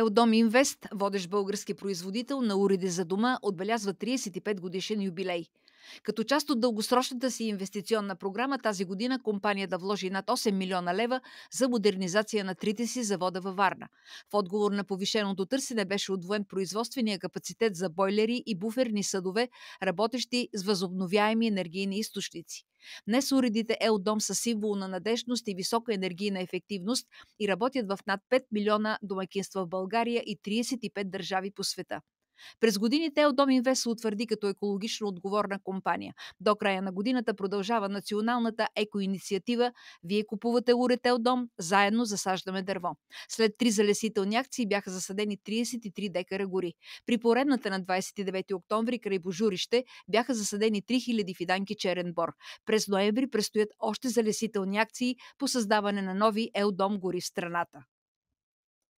Елдом Инвест, водещ български производител на уреди за дома, отбелязва 35 годишен юбилей – като част от дългосрочната си инвестиционна програма тази година компанията вложи над 8 милиона лева за модернизация на трите си завода във Варна. В отговор на повишеното търсене беше отвоен производствения капацитет за бойлери и буферни съдове, работещи с възобновяеми енергийни източници. Днес уредите Елдом са символ на надежност и висока енергийна ефективност и работят в над 5 милиона домакинства в България и 35 държави по света. През годините Елдом Инвест се утвърди като екологично отговорна компания. До края на годината продължава националната екоинициатива Вие купувате уред Елдом, заедно засаждаме дърво. След три залесителни акции бяха засадени 33 декара гори. При поредната на 29 октомври край Божурище бяха засадени 3000 фиданки черен бор. През ноември предстоят още залесителни акции по създаване на нови Елдом гори в страната.